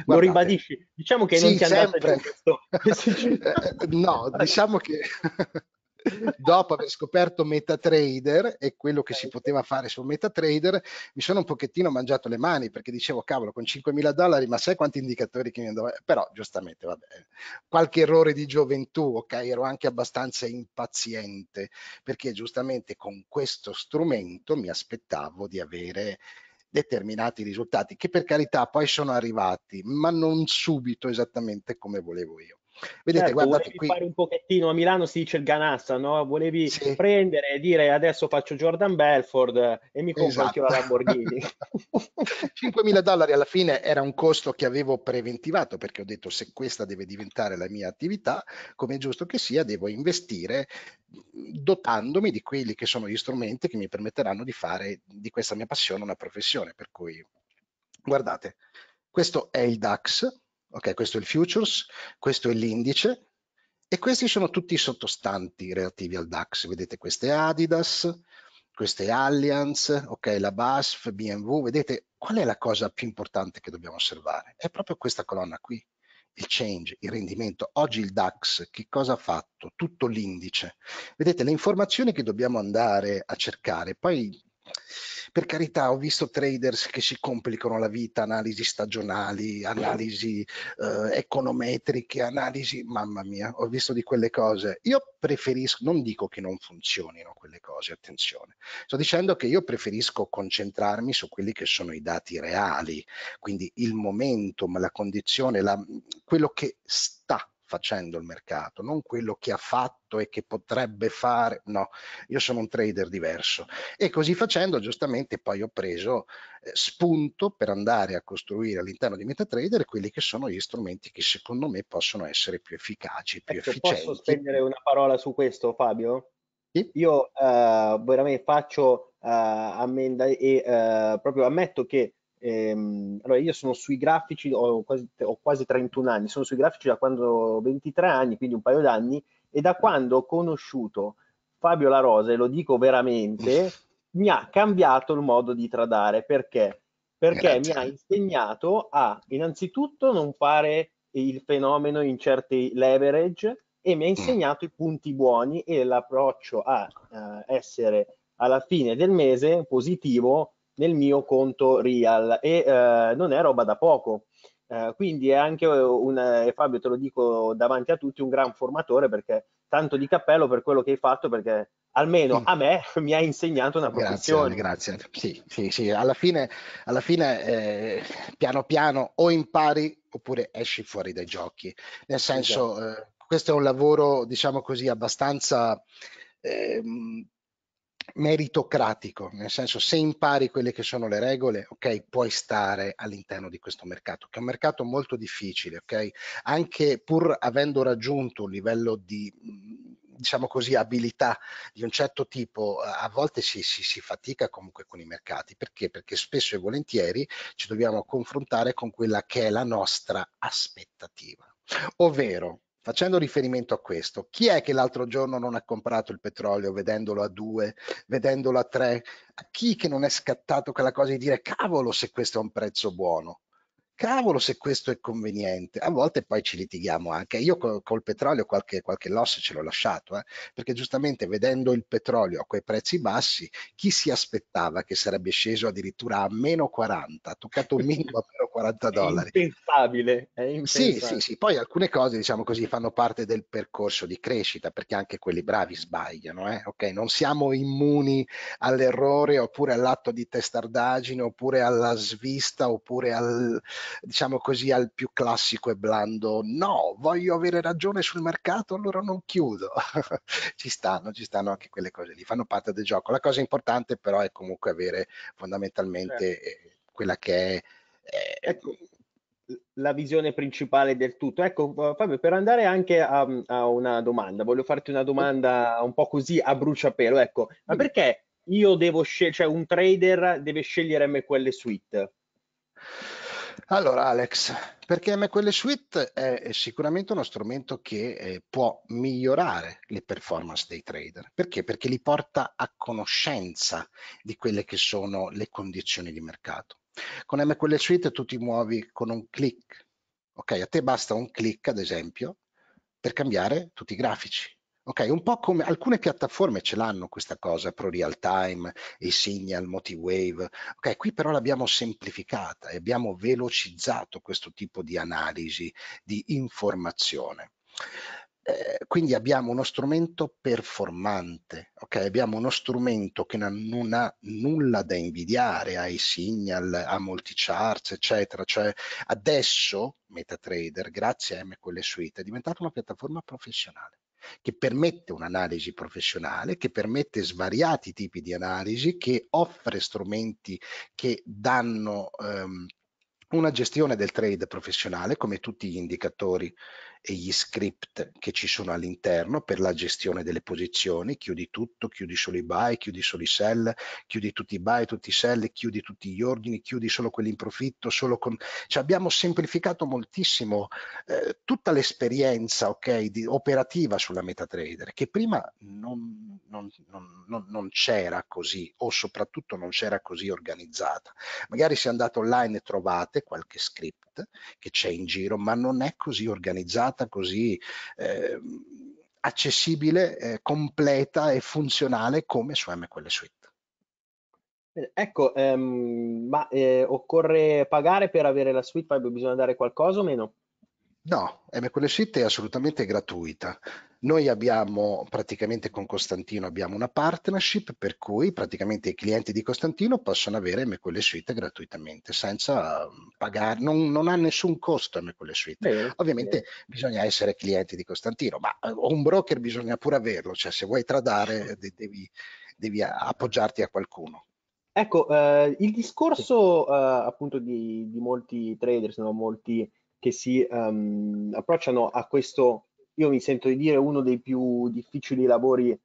A: Lo ribadisci, diciamo che sì, non ti è sempre. andato
C: questo... Eh, no, diciamo che dopo aver scoperto MetaTrader e quello che si poteva fare su MetaTrader, mi sono un pochettino mangiato le mani perché dicevo, cavolo, con 5.000 dollari, ma sai quanti indicatori che mi andava? Però giustamente, vabbè, qualche errore di gioventù, ok, ero anche abbastanza impaziente perché giustamente con questo strumento mi aspettavo di avere determinati risultati che per carità poi sono arrivati, ma non subito esattamente come volevo io. Vedete, certo, guardate qui. fare un
A: pochettino a Milano si dice il ganassa, no? Volevi sì. prendere e dire adesso faccio Jordan Belford e mi compro esatto. anche la Lamborghini. 5.000 dollari alla fine era un
C: costo che avevo preventivato perché ho detto se questa deve diventare la mia attività, come è giusto che sia, devo investire dotandomi di quelli che sono gli strumenti che mi permetteranno di fare di questa mia passione una professione. Per cui, guardate, questo è il DAX Ok, questo è il futures, questo è l'indice e questi sono tutti i sottostanti relativi al DAX. Vedete queste Adidas, queste Allianz, ok, la BASF, BMW, vedete qual è la cosa più importante che dobbiamo osservare? È proprio questa colonna qui, il change, il rendimento. Oggi il DAX che cosa ha fatto? Tutto l'indice. Vedete le informazioni che dobbiamo andare a cercare, poi per carità, ho visto traders che si complicano la vita, analisi stagionali, analisi eh, econometriche, analisi, mamma mia, ho visto di quelle cose. Io preferisco, non dico che non funzionino quelle cose, attenzione, sto dicendo che io preferisco concentrarmi su quelli che sono i dati reali, quindi il momentum, la condizione, la, quello che sta facendo il mercato, non quello che ha fatto e che potrebbe fare, no, io sono un trader diverso e così facendo giustamente poi ho preso eh, spunto per andare a costruire all'interno di MetaTrader quelli che sono gli strumenti che secondo me possono essere più efficaci, più ecco,
B: efficienti. Posso
A: spendere una parola su questo Fabio? Sì? Io eh, veramente faccio eh, ammenda e eh, proprio ammetto che Ehm, allora io sono sui grafici, ho quasi, ho quasi 31 anni, sono sui grafici da quando ho 23 anni, quindi un paio d'anni, e da quando ho conosciuto Fabio La Rosa, e lo dico veramente, mi ha cambiato il modo di tradare. Perché? Perché Grazie. mi ha insegnato a innanzitutto non fare il fenomeno in certi leverage e mi ha mm. insegnato i punti buoni e l'approccio a uh, essere alla fine del mese positivo nel mio conto Real e eh, non è roba da poco. Eh, quindi è anche eh, un, eh, e Fabio te lo dico davanti a tutti, un gran formatore perché tanto di cappello per quello che hai fatto perché almeno mm. a me mi ha insegnato una professione.
C: Grazie, grazie. Sì, sì, sì. Alla fine, alla fine eh, piano piano o impari oppure esci fuori dai giochi. Nel senso, esatto. eh, questo è un lavoro, diciamo così, abbastanza... Eh, meritocratico, nel senso se impari quelle che sono le regole, ok, puoi stare all'interno di questo mercato, che è un mercato molto difficile, ok? Anche pur avendo raggiunto un livello di diciamo così, abilità di un certo tipo, a volte si, si, si, fatica comunque con i mercati. Perché? Perché spesso e volentieri ci dobbiamo confrontare con quella che è la nostra aspettativa. Ovvero, Facendo riferimento a questo, chi è che l'altro giorno non ha comprato il petrolio vedendolo a 2, vedendolo a 3? A chi che non è scattato quella cosa di dire cavolo se questo è un prezzo buono? cavolo se questo è conveniente. A volte poi ci litighiamo anche. Io col, col petrolio qualche, qualche loss ce l'ho lasciato, eh? perché giustamente vedendo il petrolio a quei prezzi bassi, chi si aspettava che sarebbe sceso addirittura a meno 40, ha toccato un minimo a meno 40 dollari.
A: È impensabile, è impensabile. Sì, sì, sì.
C: Poi alcune cose, diciamo così, fanno parte del percorso di crescita, perché anche quelli bravi sbagliano, eh? ok? Non siamo immuni all'errore oppure all'atto di testardaggine oppure alla svista oppure al, diciamo così, al più classico e blando, no, voglio avere ragione sul mercato, allora non chiudo. ci stanno, ci stanno anche quelle cose lì, fanno parte del gioco. La cosa importante però è comunque avere fondamentalmente certo. quella che è...
A: è eh, ecco la visione principale del tutto. Ecco, Fabio, per andare anche a, mm, a, una domanda, voglio farti una domanda un po' così a bruciapelo, ecco, ma mm. perché io devo scegliere, cioè un trader deve scegliere MQL Suite?
C: Allora Alex, perché MQL Suite è sicuramente uno strumento che eh, può migliorare le performance dei trader. Perché? Perché li porta a conoscenza di quelle che sono le condizioni di mercato. Con MQL Suite tu ti muovi con un clic. Ok, a te basta un clic, ad esempio, per cambiare tutti i grafici Ok, un po' come alcune piattaforme ce l'hanno questa cosa, Pro Real Time, i Signal, MotiWave. Ok, qui però l'abbiamo semplificata e abbiamo velocizzato questo tipo di analisi, di informazione. Eh, quindi abbiamo uno strumento performante, okay? abbiamo uno strumento che non ha nulla da invidiare ai signal, a molti charts, eccetera. Cioè adesso MetaTrader, grazie a MQL Suite, è diventata una piattaforma professionale che permette un'analisi professionale, che permette svariati tipi di analisi, che offre strumenti che danno ehm, una gestione del trade professionale come tutti gli indicatori e gli script che ci sono all'interno per la gestione delle posizioni, chiudi tutto, chiudi solo i buy, chiudi solo i sell, chiudi tutti i buy, tutti i sell, chiudi tutti gli ordini, chiudi solo quelli in profitto, solo con... Cioè abbiamo semplificato moltissimo eh, tutta l'esperienza okay, operativa sulla MetaTrader che prima non, non, non, non c'era così o soprattutto non c'era così organizzata. Magari se andate online e trovate qualche script che c'è in giro, ma non è così organizzata stata così eh, accessibile, eh, completa e funzionale come su MQL Suite.
A: Ecco, ehm, ma eh, occorre pagare per avere la suite, poi bisogna dare qualcosa o meno?
C: No, MQL Suite è assolutamente gratuita. Noi abbiamo praticamente con Costantino abbiamo una partnership per cui praticamente i clienti di Costantino possono avere MQL Suite gratuitamente senza mm, pagare, non, non ha nessun costo MQL MQLSit. Ovviamente bisogna essere clienti di Costantino, ma eh, un broker bisogna pure averlo, cioè se vuoi tradare devi, devi appoggiarti a qualcuno.
A: Ecco, eh, il discorso eh, appunto di, di molti traders, no? molti che si um, approcciano a questo, io mi sento di dire, uno dei più difficili lavori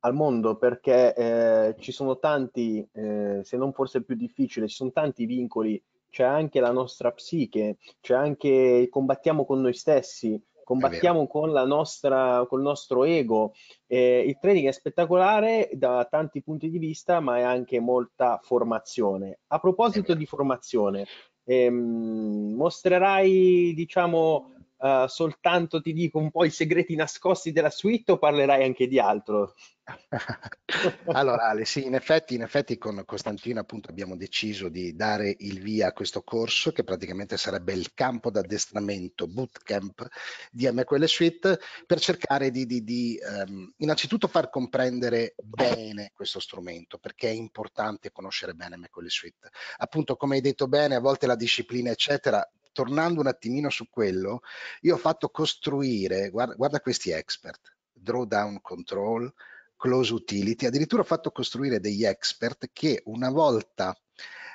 A: al mondo perché eh, ci sono tanti, eh, se non forse più difficile, ci sono tanti vincoli, c'è anche la nostra psiche, c'è anche combattiamo con noi stessi, combattiamo con la nostra, col nostro ego. Eh, il trading è spettacolare da tanti punti di vista, ma è anche molta formazione. A proposito di formazione, ehm, mostrerai, diciamo, uh, soltanto ti dico un po' i segreti nascosti della suite o parlerai anche di altro?
C: allora Ale, sì, in effetti, in effetti con Costantino appunto abbiamo deciso di dare il via a questo corso che praticamente sarebbe il campo d'addestramento, bootcamp di MQL Suite per cercare di, di, di um, innanzitutto far comprendere bene questo strumento perché è importante conoscere bene MQL Suite. Appunto come hai detto bene, a volte la disciplina eccetera tornando un attimino su quello, io ho fatto costruire, guarda, guarda questi expert, drawdown control, close utility, addirittura ho fatto costruire degli expert che una volta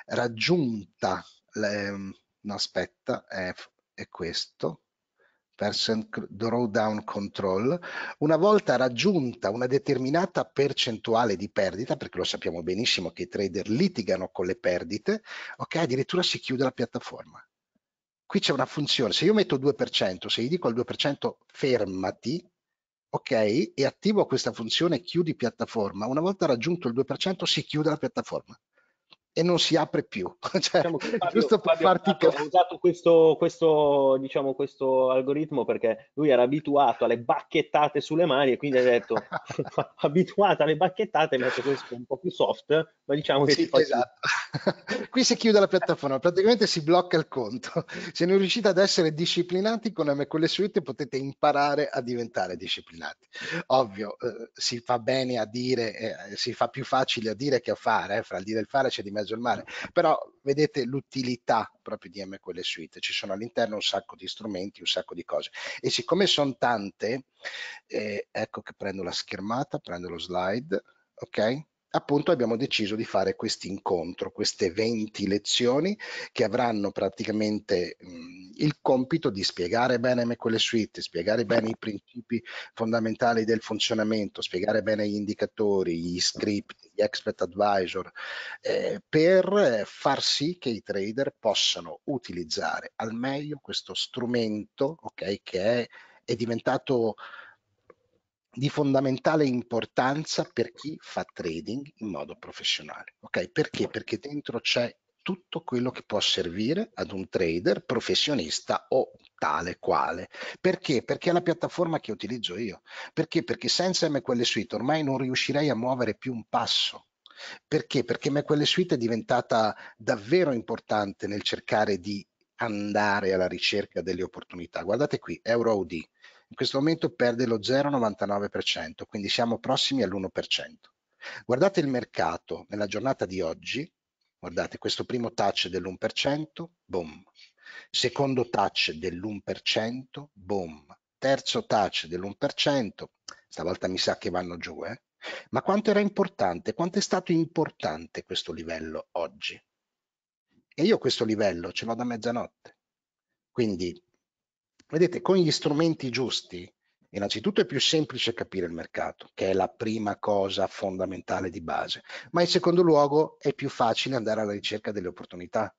C: raggiunta, le, ehm, no aspetta, è, è questo, percent drawdown control, una volta raggiunta una determinata percentuale di perdita, perché lo sappiamo benissimo che i trader litigano con le perdite, ok, addirittura si chiude la piattaforma qui c'è una funzione, se io metto 2%, se gli dico al 2% fermati, ok, e attivo questa funzione chiudi piattaforma, una volta raggiunto il 2% si chiude la piattaforma e non si apre più. cioè, diciamo Fabio, giusto per Fabio farti
A: capire. Ha usato questo, questo, diciamo, questo algoritmo perché lui era abituato alle bacchettate sulle mani e quindi ha detto, abituato alle bacchettate, metto questo un po' più soft, ma diciamo che... Sì, si esatto.
C: Qui si chiude la piattaforma, praticamente si blocca il conto. Se non riuscite ad essere disciplinati con MQL Suite potete imparare a diventare disciplinati. Ovvio, eh, si fa bene a dire, eh, si fa più facile a dire che a fare, eh, fra il dire e il fare c'è di mezzo mezzo al mare, però vedete l'utilità proprio di M quelle suite, ci sono all'interno un sacco di strumenti, un sacco di cose e siccome sono tante, eh, ecco che prendo la schermata, prendo lo slide, ok? appunto abbiamo deciso di fare questo incontro, queste 20 lezioni che avranno praticamente mh, il compito di spiegare bene MQL Suite, spiegare bene i principi fondamentali del funzionamento, spiegare bene gli indicatori, gli script, gli expert advisor, eh, per far sì che i trader possano utilizzare al meglio questo strumento, ok, che è, è diventato di fondamentale importanza per chi fa trading in modo professionale. Ok? Perché? Perché dentro c'è tutto quello che può servire ad un trader professionista o tale quale. Perché? Perché è la piattaforma che utilizzo io. Perché? Perché senza MQL Suite ormai non riuscirei a muovere più un passo. Perché? Perché MQL Suite è diventata davvero importante nel cercare di andare alla ricerca delle opportunità. Guardate qui, Euro EuroAudi in questo momento perde lo 0,99%, quindi siamo prossimi all'1%. Guardate il mercato nella giornata di oggi, guardate questo primo touch dell'1%, boom, secondo touch dell'1%, boom, terzo touch dell'1%, stavolta mi sa che vanno giù, eh? ma quanto era importante, quanto è stato importante questo livello oggi? E io questo livello ce l'ho da mezzanotte, quindi Vedete, con gli strumenti giusti, innanzitutto è più semplice capire il mercato, che è la prima cosa fondamentale di base, ma in secondo luogo è più facile andare alla ricerca delle opportunità,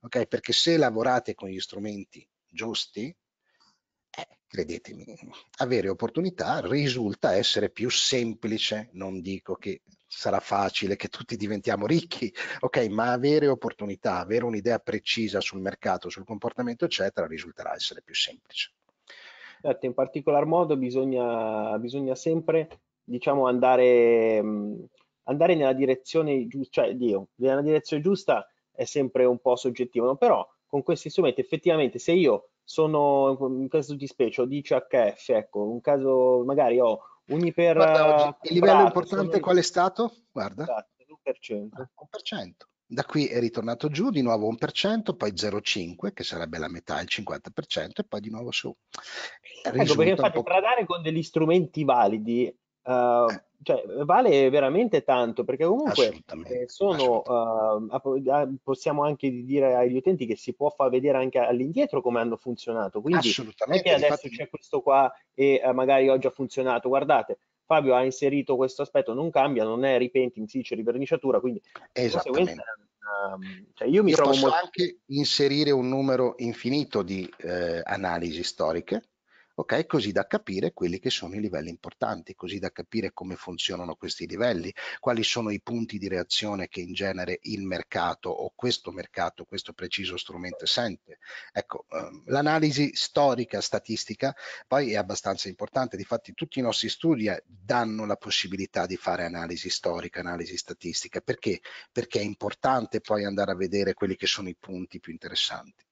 C: ok? Perché se lavorate con gli strumenti giusti, eh, credetemi, avere opportunità risulta essere più semplice, non dico che sarà facile che tutti diventiamo ricchi, ok, ma avere opportunità, avere un'idea precisa sul mercato, sul comportamento, eccetera, risulterà essere più semplice.
A: Certo, in particolar modo bisogna, bisogna sempre diciamo, andare, mm, andare, nella direzione giusta, cioè Dio, nella direzione giusta è sempre un po' soggettivo, no? però con questi strumenti effettivamente se io sono in questo di specie ho DCHF, ecco, un caso magari ho Uniper Guarda, eh, il livello importante qual è
C: stato? Guarda. Esatto,
A: L'1%. Ah,
C: 1%. Da qui è ritornato giù, di nuovo 1%, poi 0,5 che sarebbe la metà, il
A: 50% e poi di nuovo su. ecco perché infatti po- tradare con degli strumenti validi Ehm, cioè, vale veramente tanto perché comunque eh, sono, uh, possiamo anche dire agli utenti che si può far vedere anche all'indietro come hanno funzionato. Quindi perché adesso c'è questo qua e uh, magari oggi ha funzionato. Guardate, Fabio ha inserito questo aspetto, non cambia, non è repainting, sì, c'è riverniciatura, quindi esattamente. cioè io mi io trovo posso molto...
C: anche inserire un numero infinito di eh, analisi storiche ok? Così da capire quelli che sono i livelli importanti, così da capire come funzionano questi livelli, quali sono i punti di reazione che in genere il mercato o questo mercato, questo preciso strumento sente. Ecco, ehm, l'analisi storica, statistica, poi è abbastanza importante, difatti tutti i nostri studi eh, danno la possibilità di fare analisi storica, analisi statistica, perché? Perché è importante poi andare a vedere quelli che sono i punti più interessanti.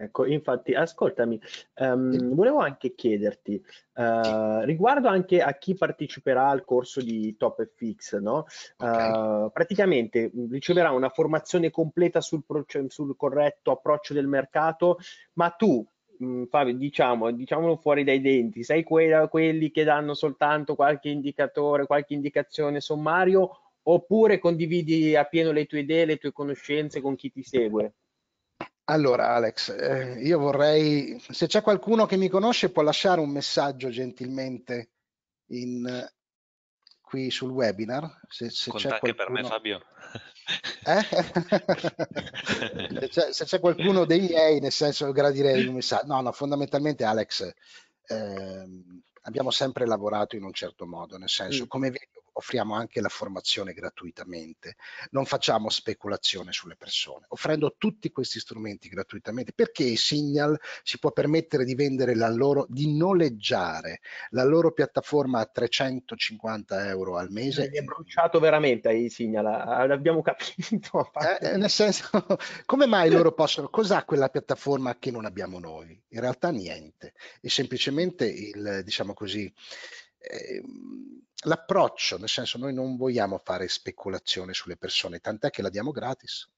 A: Ecco, infatti, ascoltami, um, volevo anche chiederti, uh, riguardo anche a chi parteciperà al corso di Top FX, no? Okay. Uh, praticamente mm, riceverà una formazione completa sul, sul corretto approccio del mercato, ma tu mm, Fabio, diciamo, diciamolo fuori dai denti, sei quella, quelli che danno soltanto qualche indicatore, qualche indicazione sommario, oppure condividi appieno le tue idee, le tue conoscenze con chi ti segue?
C: Allora, Alex, eh, io vorrei, se c'è qualcuno che mi conosce, può lasciare un messaggio gentilmente in, qui sul webinar. Se, se c'è qualcuno... per me, Fabio. Eh? se c'è qualcuno dei miei, nel senso, gradirei un messaggio. No, no, fondamentalmente, Alex, eh, abbiamo sempre lavorato in un certo modo, nel senso, mm. come vedi offriamo anche la formazione gratuitamente, non facciamo speculazione sulle persone, offrendo tutti questi strumenti gratuitamente perché Signal si può permettere di vendere la loro, di noleggiare la loro piattaforma a 350 euro al mese. Mi è
A: bruciato veramente ai Signal,
C: l'abbiamo capito. Eh, eh, nel senso, come mai loro possono, cos'ha quella piattaforma che non abbiamo noi? In realtà niente, è semplicemente il, diciamo così, Ehm, l'approccio, nel senso noi non vogliamo fare speculazione sulle persone, tant'è che la diamo gratis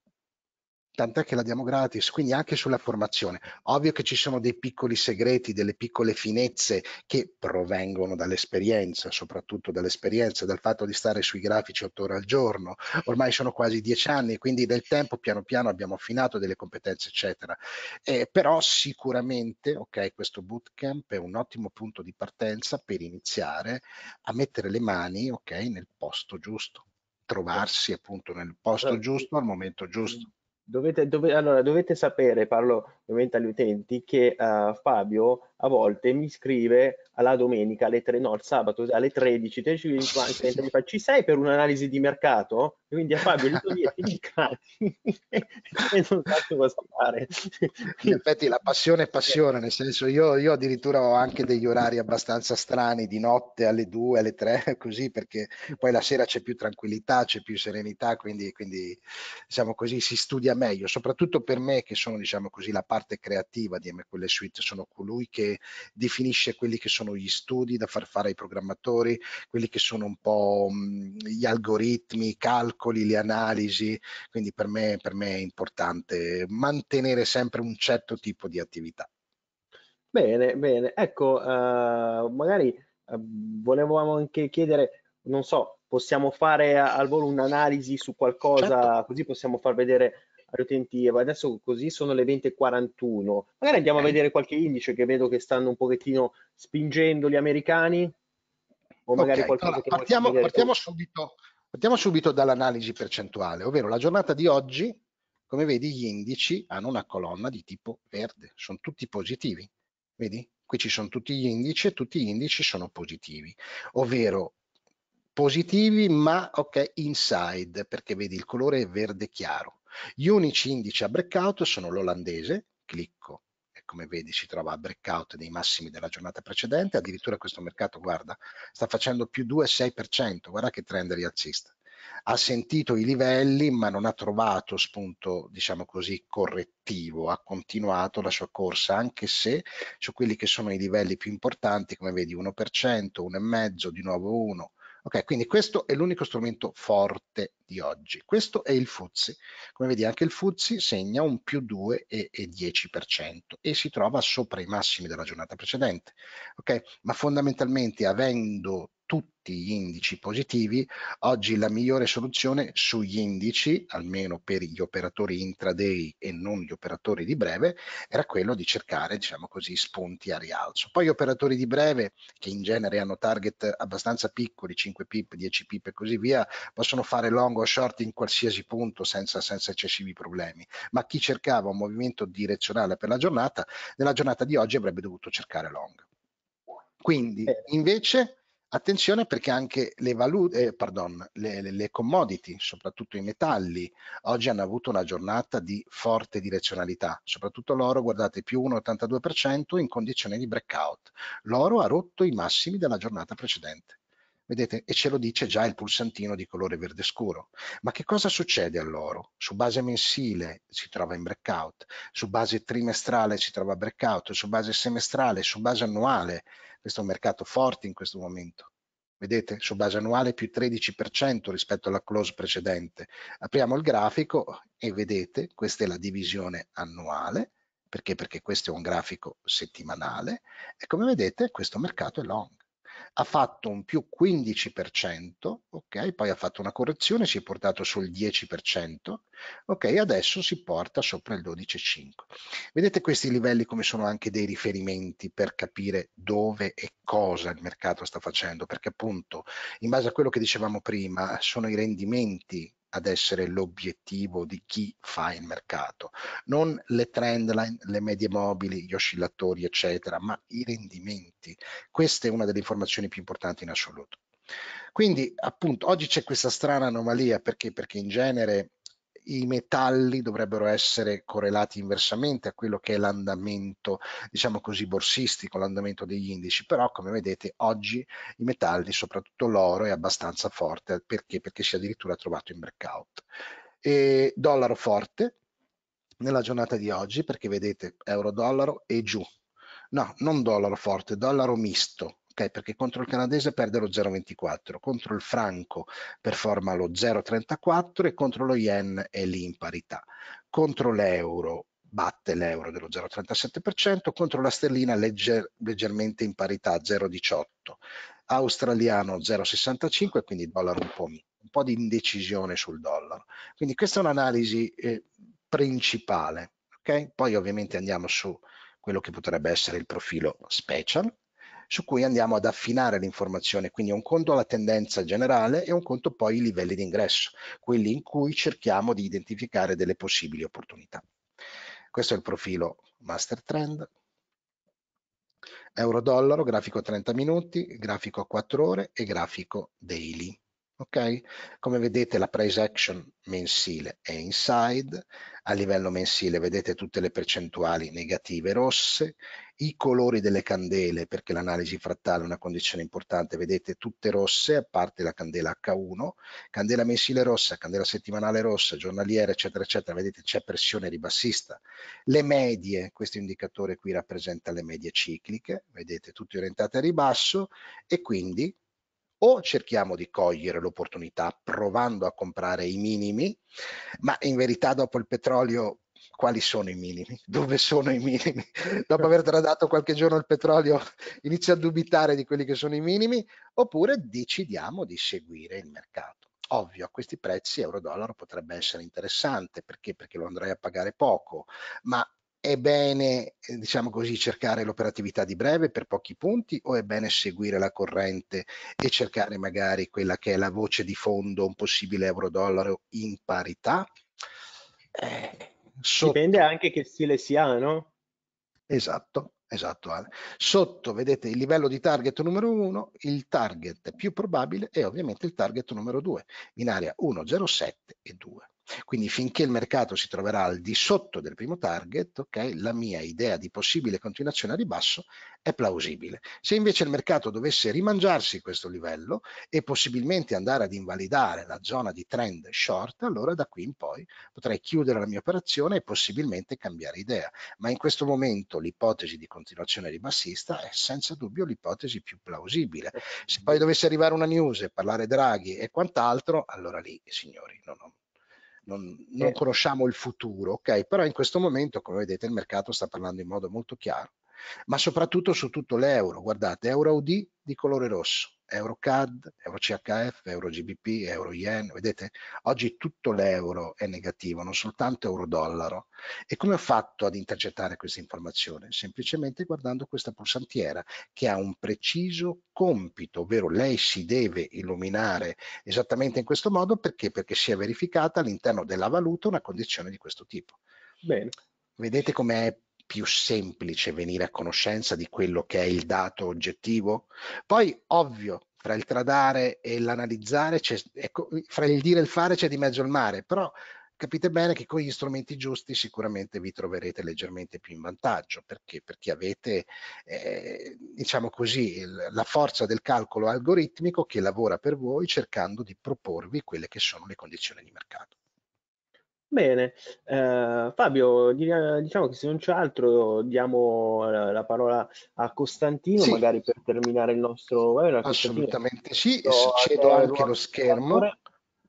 C: tant'è che la diamo gratis, quindi anche sulla formazione. Ovvio che ci sono dei piccoli segreti, delle piccole finezze che provengono dall'esperienza, soprattutto dall'esperienza, dal fatto di stare sui grafici otto ore al giorno. Ormai sono quasi dieci anni, quindi del tempo piano piano abbiamo affinato delle competenze, eccetera. Eh, però sicuramente, ok, questo bootcamp è un ottimo punto di partenza per iniziare a mettere le mani, ok, nel posto giusto, trovarsi appunto nel posto certo. giusto al momento giusto
A: Dovete, dove, allora, dovete sapere, parlo ovviamente agli utenti che uh, Fabio a volte mi scrive alla domenica alle 3, no, al sabato alle 13, 13 mi fa ci sei per un'analisi di mercato? E quindi a Fabio gli do via, ti e non so cosa fare.
C: In effetti la passione è passione, nel senso io, io, addirittura ho anche degli orari abbastanza strani di notte alle 2, alle 3, così perché poi la sera c'è più tranquillità, c'è più serenità, quindi, quindi diciamo così si studia meglio, soprattutto per me che sono diciamo così la parte parte creativa di MQL Suite, sono colui che definisce quelli che sono gli studi da far fare ai programmatori, quelli che sono un po' mm, gli algoritmi, i calcoli, le analisi, quindi per me, per me è importante mantenere sempre un certo tipo di attività.
A: Bene, bene, ecco, uh, magari uh, eh, volevamo anche chiedere, non so, possiamo fare al volo un'analisi su qualcosa, certo. così possiamo far vedere retentiva, adesso così sono le 20.41, magari andiamo a vedere qualche indice che vedo che stanno un pochettino spingendo gli americani, o magari okay, qualcosa allora, che partiamo, partiamo subito, partiamo subito dall'analisi
C: percentuale, ovvero la giornata di oggi, come vedi gli indici hanno una colonna di tipo verde, sono tutti positivi, vedi? Qui ci sono tutti gli indici e tutti gli indici sono positivi, ovvero positivi ma ok inside perché vedi il colore è verde chiaro gli unici indici a breakout sono l'olandese, clicco e come vedi si trova a breakout dei massimi della giornata precedente, addirittura questo mercato, guarda, sta facendo più 2,6%, guarda che trend rialzista. Ha sentito i livelli ma non ha trovato spunto, diciamo così, correttivo, ha continuato la sua corsa, anche se su quelli che sono i livelli più importanti, come vedi 1%, 1,5%, di nuovo 1%, Ok, quindi questo è l'unico strumento forte di oggi. Questo è il FUZI. Come vedi anche il FUZI segna un più 2,10% e, e si trova sopra i massimi della giornata precedente. Ok, ma fondamentalmente avendo tutti gli indici positivi, oggi la migliore soluzione sugli indici, almeno per gli operatori intraday e non gli operatori di breve, era quello di cercare, diciamo così, spunti a rialzo. Poi gli operatori di breve, che in genere hanno target abbastanza piccoli, 5 pip, 10 pip e così via, possono fare long o short in qualsiasi punto senza, senza eccessivi problemi, ma chi cercava un movimento direzionale per la giornata, nella giornata di oggi avrebbe dovuto cercare long. Quindi eh. invece Attenzione perché anche le, valute, eh, pardon, le, le, le commodity, soprattutto i metalli, oggi hanno avuto una giornata di forte direzionalità, soprattutto l'oro, guardate, più 1,82% in condizione di breakout. L'oro ha rotto i massimi della giornata precedente. Vedete, e ce lo dice già il pulsantino di colore verde scuro. Ma che cosa succede all'oro? Su base mensile si trova in breakout, su base trimestrale si trova breakout, su base semestrale, su base annuale questo è un mercato forte in questo momento. Vedete, su base annuale più 13% rispetto alla close precedente. Apriamo il grafico e vedete, questa è la divisione annuale, perché? Perché questo è un grafico settimanale e come vedete questo mercato è long ha fatto un più 15%, ok? Poi ha fatto una correzione, si è portato sul 10%, ok? Adesso si porta sopra il 12,5. Vedete questi livelli come sono anche dei riferimenti per capire dove e cosa il mercato sta facendo, perché appunto in base a quello che dicevamo prima sono i rendimenti ad essere l'obiettivo di chi fa il mercato, non le trend line, le medie mobili, gli oscillatori, eccetera, ma i rendimenti. Questa è una delle informazioni più importanti in assoluto. Quindi, appunto, oggi c'è questa strana anomalia perché? Perché in genere i metalli dovrebbero essere correlati inversamente a quello che è l'andamento, diciamo così, borsistico, l'andamento degli indici, però come vedete oggi i metalli, soprattutto l'oro, è abbastanza forte, perché? Perché si è addirittura trovato in breakout. E dollaro forte nella giornata di oggi, perché vedete euro-dollaro e giù, no, non dollaro forte, dollaro misto, perché? contro il canadese perde lo 0,24, contro il franco performa lo 0,34 e contro lo yen è lì in parità. Contro l'euro batte l'euro dello 0,37%, contro la sterlina legger, leggermente in parità 0,18, australiano 0,65, quindi il dollaro un po', un po', di indecisione sul dollaro. Quindi questa è un'analisi eh, principale. Okay? Poi ovviamente andiamo su quello che potrebbe essere il profilo special su cui andiamo ad affinare l'informazione, quindi un conto alla tendenza generale e un conto poi ai livelli di ingresso, quelli in cui cerchiamo di identificare delle possibili opportunità. Questo è il profilo Master Trend. Euro-dollaro, grafico 30 minuti, grafico a 4 ore e grafico daily. Okay? Come vedete la price action mensile è inside, a livello mensile vedete tutte le percentuali negative rosse i colori delle candele, perché l'analisi frattale è una condizione importante, vedete tutte rosse, a parte la candela H1, candela mensile rossa, candela settimanale rossa, giornaliera, eccetera, eccetera, vedete c'è pressione ribassista. Le medie, questo indicatore qui rappresenta le medie cicliche, vedete tutte orientate a ribasso e quindi o cerchiamo di cogliere l'opportunità provando a comprare i minimi, ma in verità dopo il petrolio quali sono i minimi, dove sono i minimi. Dopo aver tradato qualche giorno il petrolio inizia a dubitare di quelli che sono i minimi, oppure decidiamo di seguire il mercato. Ovvio, a questi prezzi euro-dollaro potrebbe essere interessante, perché? Perché lo andrai a pagare poco, ma è bene, eh, diciamo così, cercare l'operatività di breve per pochi punti o è bene seguire la corrente e cercare magari quella che è la voce di fondo, un possibile euro-dollaro in parità? Eh, Sotto. Dipende anche che stile si ha, no? Esatto, esatto. Ale. Sotto vedete il livello di target numero 1, il target più probabile è ovviamente il target numero 2 in area 1, 0, 7 e 2. Quindi finché il mercato si troverà al di sotto del primo target, okay, la mia idea di possibile continuazione a ribasso è plausibile. Se invece il mercato dovesse rimangiarsi questo livello e possibilmente andare ad invalidare la zona di trend short, allora da qui in poi potrei chiudere la mia operazione e possibilmente cambiare idea. Ma in questo momento l'ipotesi di continuazione ribassista è senza dubbio l'ipotesi più plausibile. Se poi dovesse arrivare una news e parlare Draghi e quant'altro, allora lì, signori, non ho non, non conosciamo il futuro, ok? Però in questo momento, come vedete, il mercato sta parlando in modo molto chiaro, ma soprattutto su tutto l'euro, guardate, euro UD di colore rosso, Eurocad, EuroCHF, EuroGBP, EuroYen, vedete? Oggi tutto l'euro è negativo, non soltanto euro dollaro. E come ho fatto ad intercettare questa informazione? Semplicemente guardando questa pulsantiera che ha un preciso compito, ovvero lei si deve illuminare esattamente in questo modo perché? Perché si è verificata all'interno della valuta una condizione di questo tipo. Bene. Vedete com'è più semplice venire a conoscenza di quello che è il dato oggettivo. Poi, ovvio, fra il tradare e l'analizzare, ecco, fra il dire e il fare c'è di mezzo il mare, però capite bene che con gli strumenti giusti sicuramente vi troverete leggermente più in vantaggio perché, perché avete eh, diciamo così la forza del calcolo algoritmico che lavora per voi cercando di proporvi quelle che sono le condizioni di mercato.
A: Bene, eh, Fabio, diciamo che se non c'è altro diamo la, parola a Costantino, Sì. magari per terminare il nostro webinar. Costantino, Assolutamente sì, e cedo a te anche lo schermo, cedo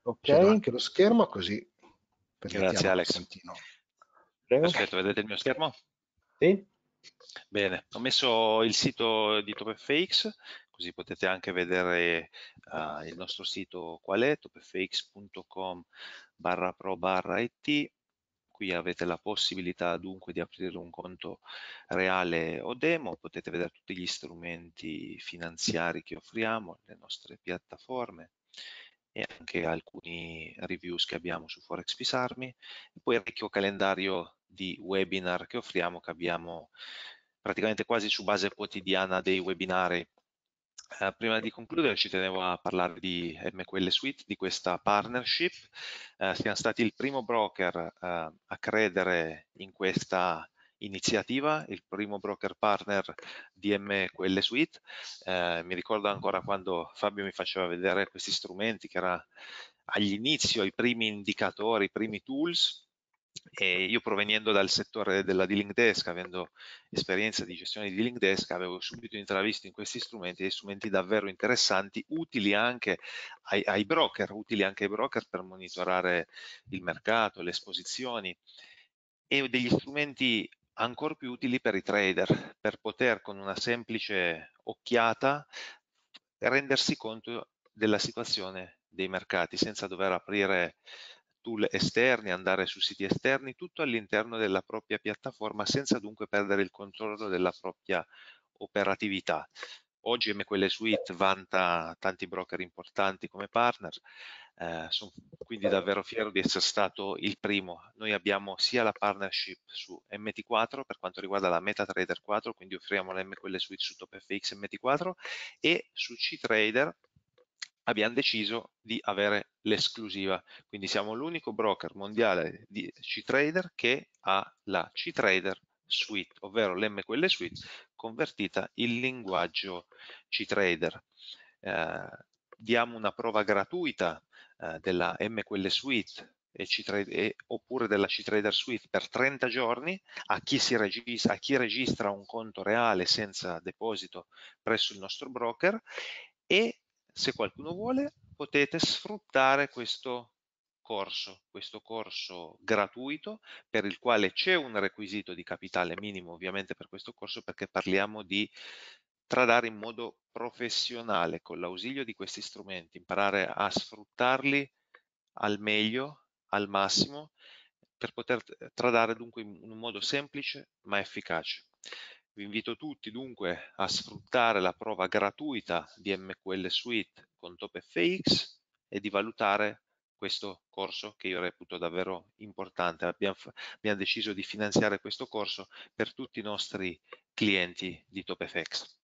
A: Ok, anche lo schermo
B: così permettiamo Grazie, a Alex. prego. Aspetta, vedete il mio schermo? Sì? Bene, ho messo il sito di TopFX, così potete anche vedere eh, il nostro sito qual è, topfx.com barra pro barra IT. Qui avete la possibilità dunque di aprire un conto reale o demo, potete vedere tutti gli strumenti finanziari che offriamo, le nostre piattaforme e anche alcuni reviews che abbiamo su Forex Pisarmi e poi il ricco calendario di webinar che offriamo che abbiamo praticamente quasi su base quotidiana dei webinari eh, prima di concludere ci tenevo a parlare di MQL Suite, di questa partnership. Eh, siamo stati il primo broker eh, a credere in questa iniziativa, il primo broker partner di MQL Suite. Eh, mi ricordo ancora quando Fabio mi faceva vedere questi strumenti che era agli inizi, i primi indicatori, i primi tools, e io provenendo dal settore della dealing desk, avendo esperienza di gestione di dealing desk, avevo subito intravisto in questi strumenti dei strumenti davvero interessanti, utili anche ai, ai broker, utili anche ai broker per monitorare il mercato, le esposizioni e degli strumenti ancora più utili per i trader, per poter con una semplice occhiata rendersi conto della situazione dei mercati senza dover aprire tool esterni, andare su siti esterni, tutto all'interno della propria piattaforma senza dunque perdere il controllo della propria operatività. Oggi MQL Suite vanta tanti broker importanti come partner, eh, sono quindi davvero fiero di essere stato il primo. Noi abbiamo sia la partnership su MT4 per quanto riguarda la MetaTrader 4, quindi offriamo la MQL Suite su TopFX MT4 e su CTrader abbiamo deciso di avere l'esclusiva. Quindi siamo l'unico broker mondiale di C-Trader che ha la C-Trader Suite, ovvero l'MQL Suite convertita in linguaggio C-Trader. Eh, diamo una prova gratuita eh, della MQL Suite e e, oppure della C-Trader Suite per 30 giorni a chi, registra, a chi registra un conto reale senza deposito presso il nostro broker e se qualcuno vuole, potete sfruttare questo corso, questo corso gratuito per il quale c'è un requisito di capitale minimo ovviamente per questo corso perché parliamo di tradare in modo professionale con l'ausilio di questi strumenti, imparare a sfruttarli al meglio, al massimo, per poter tradare dunque in un modo semplice ma efficace. Vi invito tutti dunque a sfruttare la prova gratuita di MQL Suite con TopFX e di valutare questo corso che io reputo davvero importante. Abbiamo, abbiamo deciso di finanziare questo corso per tutti i nostri clienti di TopFX.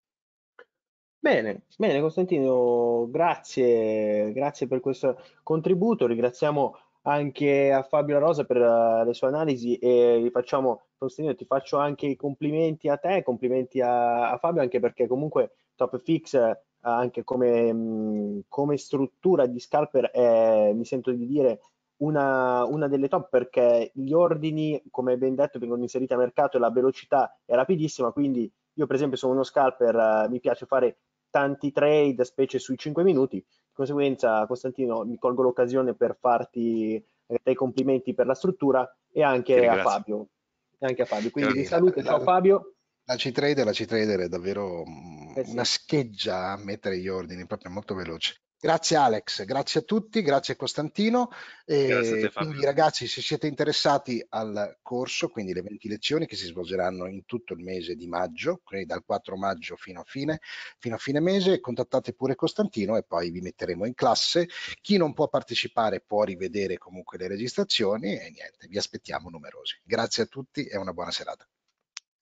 A: Bene, bene Costantino, grazie, grazie per questo contributo, ringraziamo anche a Fabio La Rosa per eh, le sue analisi e vi facciamo Faustino, ti faccio anche i complimenti a te, complimenti a, a Fabio, anche perché comunque Top Fix eh, anche come, mm, come, struttura di scalper è, mi sento di dire, una, una, delle top perché gli ordini, come ben detto, vengono inseriti a mercato e la velocità è rapidissima, quindi io per esempio sono uno scalper, eh, mi piace fare tanti trade, specie sui 5 minuti, di conseguenza Costantino mi colgo l'occasione per farti eh, dei complimenti per la struttura e anche a Fabio e anche a Fabio. Quindi vi saluto, ciao
C: Fabio. La C-Trader, la C-Trader è davvero eh sì. una scheggia a mettere gli ordini, proprio molto veloce. Grazie Alex, grazie a tutti, grazie Costantino. E grazie quindi ragazzi, se siete interessati al corso, quindi le 20 lezioni che si svolgeranno in tutto il mese di maggio, quindi dal 4 maggio fino a fine, fino a fine mese, contattate pure Costantino e poi vi metteremo in classe. Chi non può partecipare può rivedere comunque le registrazioni e niente, vi aspettiamo numerosi. Grazie a tutti e una buona serata.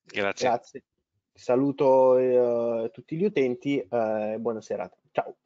A: Grazie. grazie. Saluto eh, tutti gli utenti eh, e eh, buona serata. Ciao.